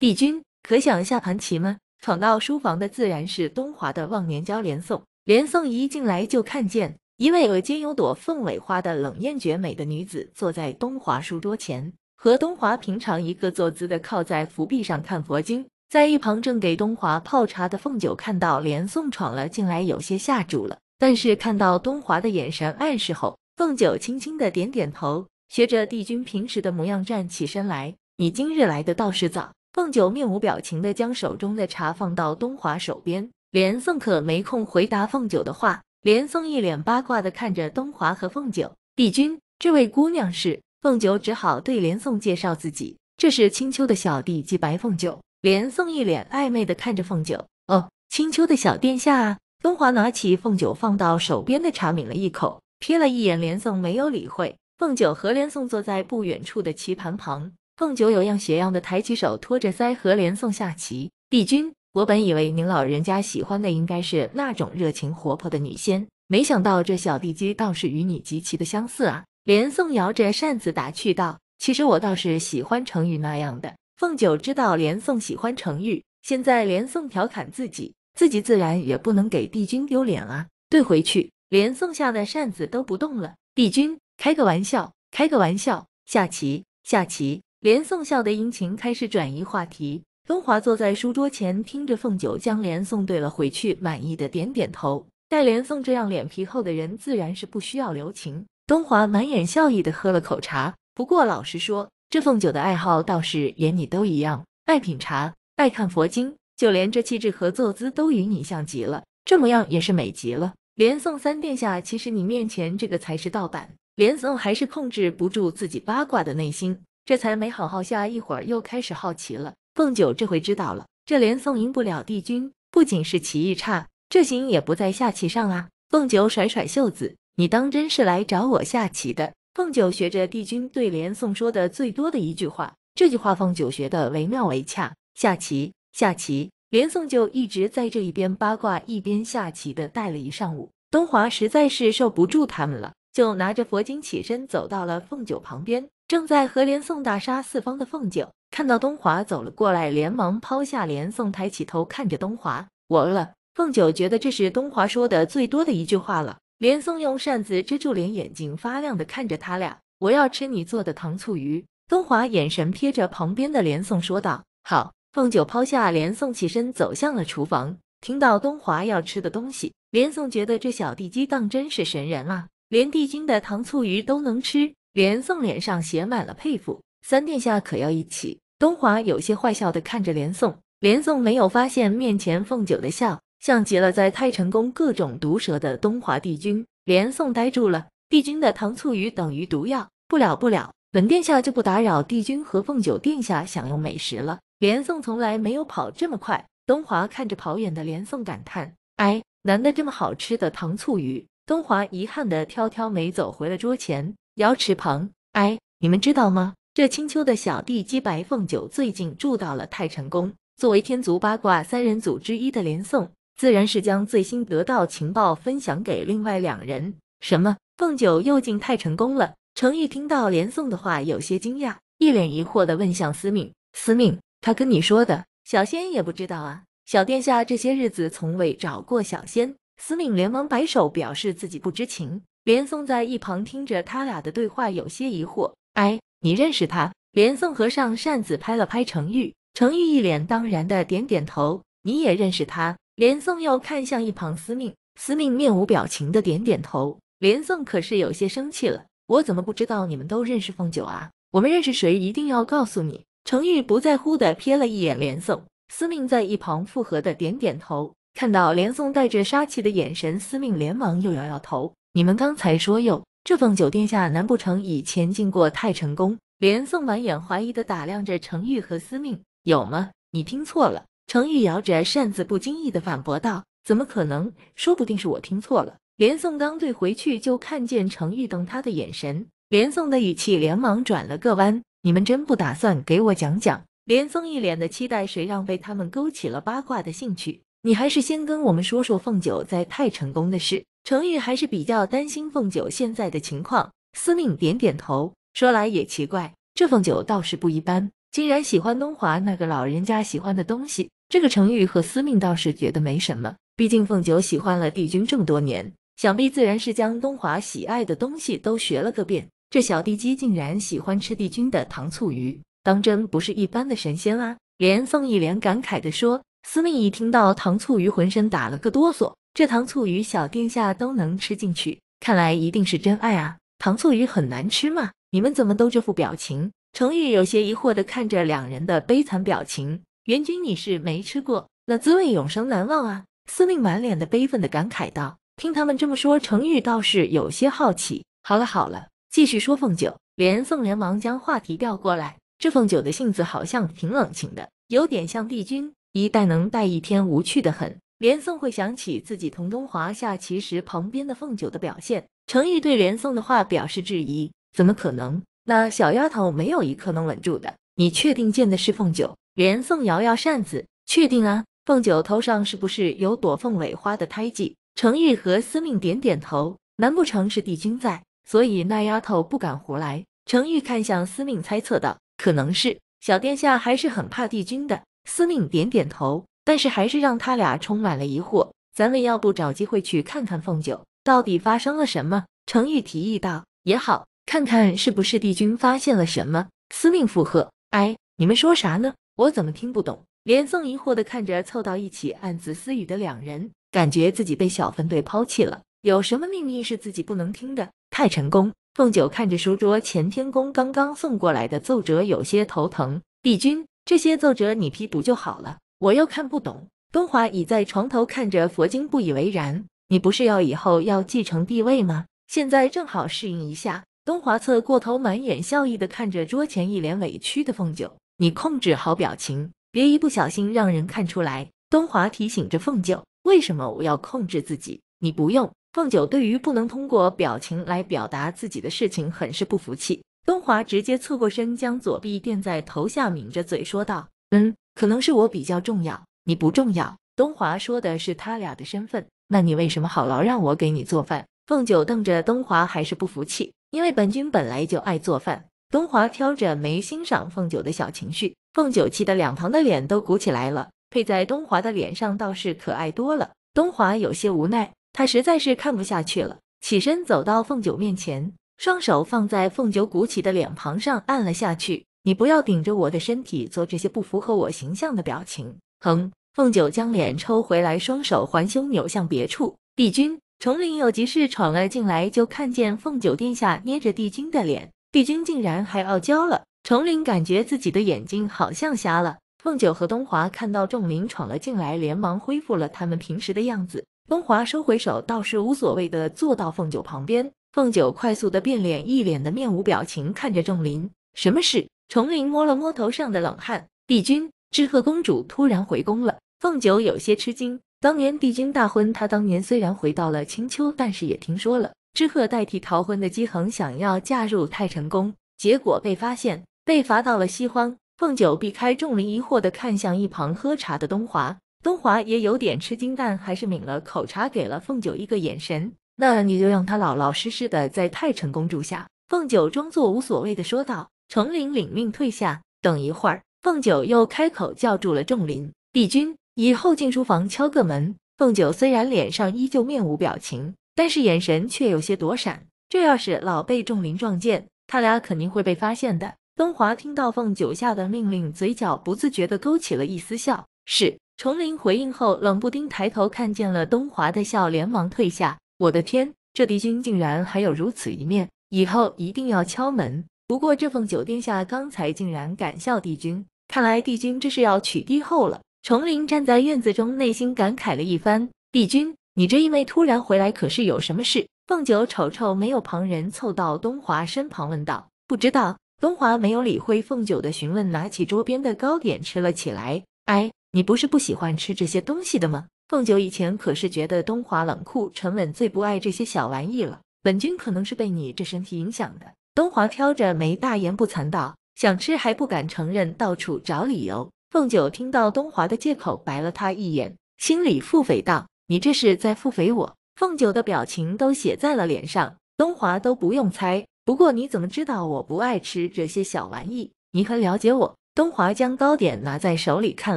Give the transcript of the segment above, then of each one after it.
帝君，可想下盘棋吗？闯到书房的自然是东华的忘年交连宋。连宋一进来就看见一位额间有朵凤尾花的冷艳绝美的女子坐在东华书桌前，和东华平常一个坐姿的靠在扶壁上看佛经。在一旁正给东华泡茶的凤九看到连宋闯了进来，有些吓住了。但是看到东华的眼神暗示后，凤九轻轻的点点头，学着帝君平时的模样站起身来。你今日来的倒是早。凤九面无表情的将手中的茶放到东华手边，连宋可没空回答凤九的话。连宋一脸八卦的看着东华和凤九，帝君，这位姑娘是？凤九只好对连宋介绍自己，这是青丘的小弟，即白凤九。连宋一脸暧昧的看着凤九，哦，青丘的小殿下啊。东华拿起凤九放到手边的茶抿了一口，瞥了一眼连宋，没有理会。凤九和连宋坐在不远处的棋盘旁。凤九有样学样的抬起手托着腮和连宋下棋。帝君，我本以为您老人家喜欢的应该是那种热情活泼的女仙，没想到这小帝姬倒是与你极其的相似啊！连宋摇着扇子打趣道：“其实我倒是喜欢成玉那样的。”凤九知道连宋喜欢成玉，现在连宋调侃自己，自己自然也不能给帝君丢脸啊，怼回去。连宋下的扇子都不动了。帝君，开个玩笑，开个玩笑，下棋，下棋。连宋笑的殷勤，开始转移话题。东华坐在书桌前，听着凤九将连宋对了回去，满意的点点头。待连宋这样脸皮厚的人，自然是不需要留情。东华满眼笑意的喝了口茶。不过老实说，这凤九的爱好倒是连你都一样，爱品茶，爱看佛经，就连这气质和坐姿都与你像极了。这模样也是美极了。连宋三殿下，其实你面前这个才是盗版。连宋还是控制不住自己八卦的内心。这才没好好下，一会儿又开始好奇了。凤九这回知道了，这连宋赢不了帝君，不仅是棋艺差，这行也不在下棋上啊。凤九甩甩袖子，你当真是来找我下棋的？凤九学着帝君对连宋说的最多的一句话，这句话凤九学的惟妙惟恰。下棋，下棋，连宋就一直在这一边八卦一边下棋的，待了一上午。东华实在是受不住他们了，就拿着佛经起身走到了凤九旁边。正在和连宋大杀四方的凤九看到东华走了过来，连忙抛下连宋，抬起头看着东华。我饿了。凤九觉得这是东华说的最多的一句话了。连宋用扇子遮住脸，眼睛发亮的看着他俩。我要吃你做的糖醋鱼。东华眼神瞥着旁边的连宋说道。好。凤九抛下连宋，起身走向了厨房。听到东华要吃的东西，连宋觉得这小地鸡当真是神人啊，连帝京的糖醋鱼都能吃。连宋脸上写满了佩服，三殿下可要一起？东华有些坏笑的看着连宋，连宋没有发现面前凤九的笑，像极了在太成宫各种毒舌的东华帝君。连宋呆住了，帝君的糖醋鱼等于毒药，不了不了，本殿下就不打扰帝君和凤九殿下享用美食了。连宋从来没有跑这么快，东华看着跑远的连宋，感叹：哎，难得这么好吃的糖醋鱼。东华遗憾的挑挑眉，走回了桌前。瑶池旁，哎，你们知道吗？这青丘的小弟姬白凤九最近住到了太晨宫。作为天族八卦三人组之一的连宋，自然是将最新得到情报分享给另外两人。什么？凤九又进太晨宫了？程毅听到连宋的话，有些惊讶，一脸疑惑地问向司命：“司命，他跟你说的？小仙也不知道啊。小殿下这些日子从未找过小仙。”司命连忙摆手，表示自己不知情。连宋在一旁听着他俩的对话，有些疑惑。哎，你认识他？连宋和尚扇子拍了拍程玉，程玉一脸当然的点点头。你也认识他？连宋又看向一旁司命，司命面无表情的点点头。连宋可是有些生气了，我怎么不知道你们都认识凤九啊？我们认识谁一定要告诉你？程玉不在乎的瞥了一眼连宋，司命在一旁附和的点点头。看到连宋带着杀气的眼神，司命连忙又摇摇头。你们刚才说有这凤九殿下，难不成以前进过太晨宫？连宋满眼怀疑的打量着程昱和司命，有吗？你听错了。程昱摇着扇子，不经意的反驳道：“怎么可能？说不定是我听错了。”连宋刚对回去就看见程昱瞪他的眼神，连宋的语气连忙转了个弯：“你们真不打算给我讲讲？”连宋一脸的期待，谁让被他们勾起了八卦的兴趣。你还是先跟我们说说凤九在太成功的事。程昱还是比较担心凤九现在的情况。司命点点头，说来也奇怪，这凤九倒是不一般，竟然喜欢东华那个老人家喜欢的东西。这个程昱和司命倒是觉得没什么，毕竟凤九喜欢了帝君这么多年，想必自然是将东华喜爱的东西都学了个遍。这小帝姬竟然喜欢吃帝君的糖醋鱼，当真不是一般的神仙啊！连凤一脸感慨的说。司命一听到糖醋鱼，浑身打了个哆嗦。这糖醋鱼小殿下都能吃进去，看来一定是真爱啊！糖醋鱼很难吃吗？你们怎么都这副表情？程玉有些疑惑的看着两人的悲惨表情。元军，你是没吃过，那滋味永生难忘啊！司命满脸的悲愤的感慨道。听他们这么说，程玉倒是有些好奇。好了好了，继续说凤九。连宋连忙将话题调过来。这凤九的性子好像挺冷清的，有点像帝君。一带能带一天，无趣的很。连宋会想起自己同东华下棋时旁边的凤九的表现。程玉对连宋的话表示质疑：“怎么可能？那小丫头没有一刻能稳住的。你确定见的是凤九？”连宋摇摇扇子：“确定啊。凤九头上是不是有朵凤尾花的胎记？”程玉和司命点点头。难不成是帝君在，所以那丫头不敢胡来？程玉看向司命，猜测道：“可能是小殿下还是很怕帝君的。”司命点点头，但是还是让他俩充满了疑惑。咱们要不找机会去看看凤九到底发生了什么？程昱提议道。也好，看看是不是帝君发现了什么。司命附和。哎，你们说啥呢？我怎么听不懂？连宋疑惑的看着凑到一起暗自私语的两人，感觉自己被小分队抛弃了。有什么秘密是自己不能听的？太成功。凤九看着书桌前天宫刚刚送过来的奏折，有些头疼。帝君。这些奏折你批不就好了？我又看不懂。东华倚在床头看着佛经，不以为然。你不是要以后要继承帝位吗？现在正好适应一下。东华侧过头，满眼笑意的看着桌前一脸委屈的凤九。你控制好表情，别一不小心让人看出来。东华提醒着凤九。为什么我要控制自己？你不用。凤九对于不能通过表情来表达自己的事情，很是不服气。东华直接侧过身，将左臂垫在头下，抿着嘴说道：“嗯，可能是我比较重要，你不重要。”东华说的是他俩的身份。那你为什么好劳让我给你做饭？”凤九瞪着东华，还是不服气。因为本君本来就爱做饭。东华挑着眉，欣赏凤九的小情绪。凤九气得两旁的脸都鼓起来了，配在东华的脸上倒是可爱多了。东华有些无奈，他实在是看不下去了，起身走到凤九面前。双手放在凤九鼓起的脸庞上，按了下去。你不要顶着我的身体做这些不符合我形象的表情。哼！凤九将脸抽回来，双手环胸扭向别处。帝君，重林有急事闯了进来，就看见凤九殿下捏着帝君的脸，帝君竟然还傲娇了。重林感觉自己的眼睛好像瞎了。凤九和东华看到重林闯了进来，连忙恢复了他们平时的样子。东华收回手，倒是无所谓的坐到凤九旁边。凤九快速的变脸，一脸的面无表情看着仲林，什么事？重林摸了摸头上的冷汗，帝君，知鹤公主突然回宫了。凤九有些吃惊，当年帝君大婚，他当年虽然回到了青丘，但是也听说了知鹤代替逃婚的姬恒想要嫁入太晨宫，结果被发现，被罚到了西荒。凤九避开仲林，疑惑的看向一旁喝茶的东华，东华也有点吃惊，但还是抿了口茶，给了凤九一个眼神。那你就让他老老实实的在太晨宫住下。”凤九装作无所谓的说道。重林领命退下。等一会儿，凤九又开口叫住了重林：“帝君，以后进书房敲个门。”凤九虽然脸上依旧面无表情，但是眼神却有些躲闪。这要是老被重林撞见，他俩肯定会被发现的。东华听到凤九下的命令，嘴角不自觉的勾起了一丝笑。是。重林回应后，冷不丁抬头看见了东华的笑，连忙退下。我的天，这帝君竟然还有如此一面，以后一定要敲门。不过这凤九殿下刚才竟然敢笑帝君，看来帝君这是要娶帝后了。重林站在院子中，内心感慨了一番。帝君，你这一位突然回来，可是有什么事？凤九瞅瞅没有旁人，凑到东华身旁问道。不知道。东华没有理会凤九的询问，拿起桌边的糕点吃了起来。哎，你不是不喜欢吃这些东西的吗？凤九以前可是觉得东华冷酷沉稳，最不爱这些小玩意了。本君可能是被你这身体影响的。东华挑着眉，大言不惭道：“想吃还不敢承认，到处找理由。”凤九听到东华的借口，白了他一眼，心里腹诽道：“你这是在腹诽我？”凤九的表情都写在了脸上，东华都不用猜。不过你怎么知道我不爱吃这些小玩意？你很了解我。东华将糕点拿在手里看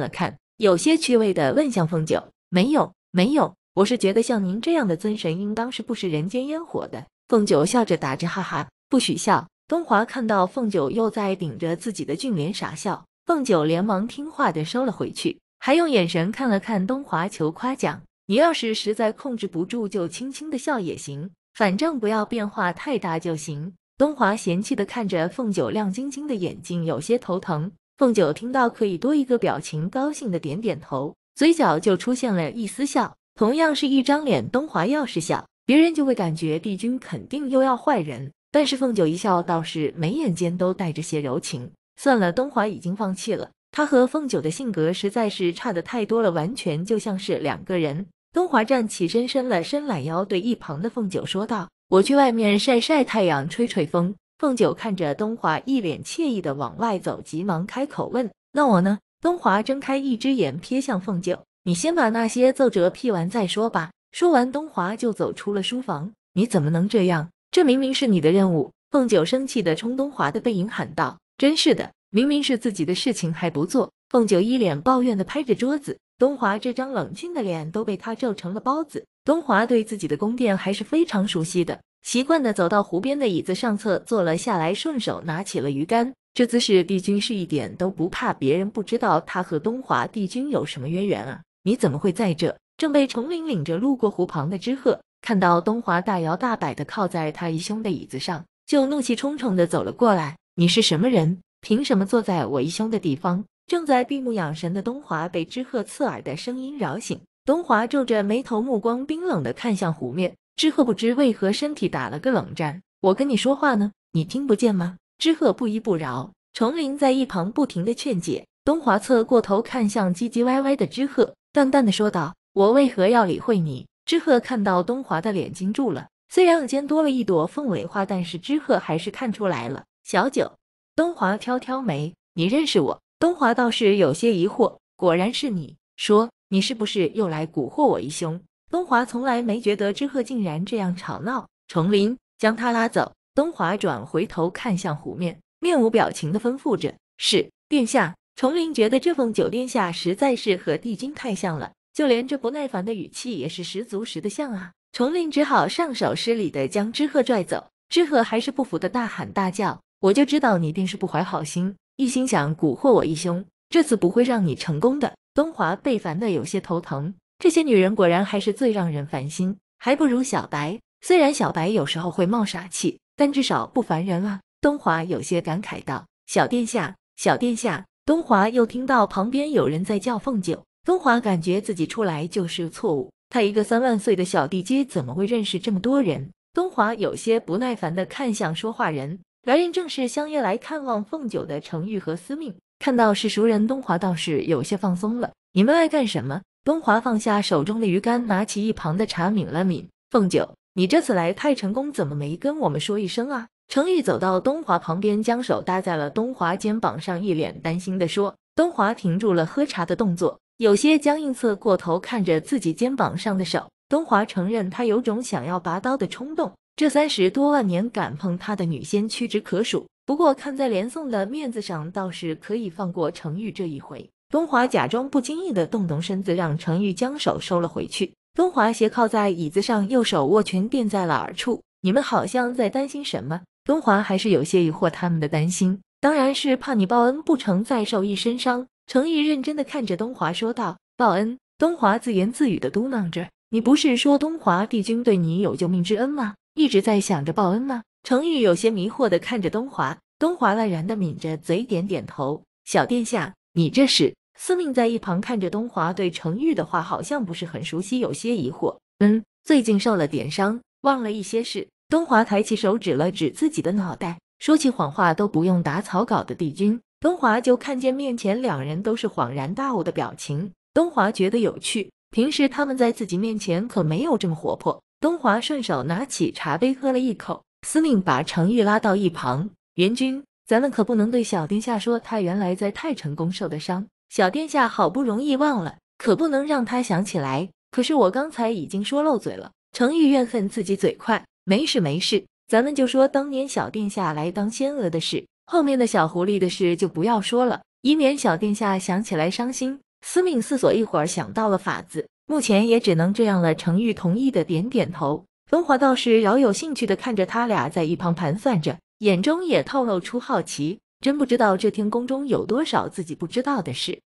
了看，有些趣味的问向凤九。没有，没有，我是觉得像您这样的尊神，应当是不食人间烟火的。凤九笑着打着哈哈，不许笑。东华看到凤九又在顶着自己的俊脸傻笑，凤九连忙听话的收了回去，还用眼神看了看东华求夸奖。你要是实在控制不住，就轻轻的笑也行，反正不要变化太大就行。东华嫌弃的看着凤九亮晶晶的眼睛，有些头疼。凤九听到可以多一个表情，高兴的点点头。嘴角就出现了一丝笑，同样是一张脸，东华要是笑，别人就会感觉帝君肯定又要坏人。但是凤九一笑，倒是眉眼间都带着些柔情。算了，东华已经放弃了，他和凤九的性格实在是差的太多了，完全就像是两个人。东华站起身，伸了伸懒腰，对一旁的凤九说道：“我去外面晒晒太阳，吹吹风。”凤九看着东华一脸惬意的往外走，急忙开口问：“那我呢？”东华睁开一只眼，瞥向凤九：“你先把那些奏折批完再说吧。”说完，东华就走出了书房。“你怎么能这样？这明明是你的任务！”凤九生气的冲东华的背影喊道：“真是的，明明是自己的事情还不做。”凤九一脸抱怨的拍着桌子，东华这张冷峻的脸都被他皱成了包子。东华对自己的宫殿还是非常熟悉的，习惯的走到湖边的椅子上侧坐了下来，顺手拿起了鱼竿。这姿势，帝君是一点都不怕别人不知道他和东华帝君有什么渊源啊！你怎么会在这？正被重陵领着路过湖旁的知鹤，看到东华大摇大摆的靠在他一兄的椅子上，就怒气冲冲的走了过来。你是什么人？凭什么坐在我一兄的地方？正在闭目养神的东华被知鹤刺耳的声音扰醒，东华皱着眉头，目光冰冷的看向湖面。知鹤不知为何身体打了个冷战。我跟你说话呢，你听不见吗？知鹤不依不饶，重林在一旁不停的劝解。东华侧过头看向唧唧歪歪的知鹤，淡淡的说道：“我为何要理会你？”知鹤看到东华的脸惊住了，虽然额间多了一朵凤尾花，但是知鹤还是看出来了。小九，东华挑挑眉：“你认识我？”东华倒是有些疑惑。果然是你，说你是不是又来蛊惑我一兄？东华从来没觉得知鹤竟然这样吵闹。重林将他拉走。东华转回头看向湖面，面无表情的吩咐着：“是殿下。”崇林觉得这凤九殿下实在是和帝君太像了，就连这不耐烦的语气也是十足十的像啊！崇林只好上手施礼的将知鹤拽走，知鹤还是不服的大喊大叫：“我就知道你定是不怀好心，一心想蛊惑我义兄，这次不会让你成功的！”东华被烦的有些头疼，这些女人果然还是最让人烦心，还不如小白，虽然小白有时候会冒傻气。但至少不烦人啊！东华有些感慨道：“小殿下，小殿下。”东华又听到旁边有人在叫凤九，东华感觉自己出来就是错误。他一个三万岁的小地阶，怎么会认识这么多人？东华有些不耐烦地看向说话人，来人正是相约来看望凤九的程玉和司命。看到是熟人，东华倒是有些放松了。你们来干什么？东华放下手中的鱼竿，拿起一旁的茶抿了抿。凤九。你这次来太成宫怎么没跟我们说一声啊？程玉走到东华旁边，将手搭在了东华肩膀上，一脸担心的说。东华停住了喝茶的动作，有些僵硬侧过头看着自己肩膀上的手。东华承认他有种想要拔刀的冲动。这三十多万年敢碰他的女仙屈指可数，不过看在连宋的面子上，倒是可以放过程玉这一回。东华假装不经意的动动身子，让程玉将手收了回去。东华斜靠在椅子上，右手握拳垫在了耳处。你们好像在担心什么？东华还是有些疑惑他们的担心，当然是怕你报恩不成再受一身伤。程毅认真的看着东华说道：“报恩。”东华自言自语的嘟囔着：“你不是说东华帝君对你有救命之恩吗？一直在想着报恩吗？”程毅有些迷惑的看着东华，东华淡然的抿着嘴，点点头：“小殿下，你这是……”司命在一旁看着东华，对程玉的话好像不是很熟悉，有些疑惑。嗯，最近受了点伤，忘了一些事。东华抬起手指了指自己的脑袋，说起谎话都不用打草稿的帝君。东华就看见面前两人都是恍然大悟的表情。东华觉得有趣，平时他们在自己面前可没有这么活泼。东华顺手拿起茶杯喝了一口。司命把程玉拉到一旁，元君，咱们可不能对小殿下说他原来在太成宫受的伤。小殿下好不容易忘了，可不能让他想起来。可是我刚才已经说漏嘴了。程昱怨恨自己嘴快。没事没事，咱们就说当年小殿下来当仙娥的事，后面的小狐狸的事就不要说了，以免小殿下想起来伤心。司命思索一会儿，想到了法子，目前也只能这样了。程昱同意的点点头。风华倒是饶有兴趣的看着他俩，在一旁盘算着，眼中也透露出好奇。真不知道这天宫中有多少自己不知道的事。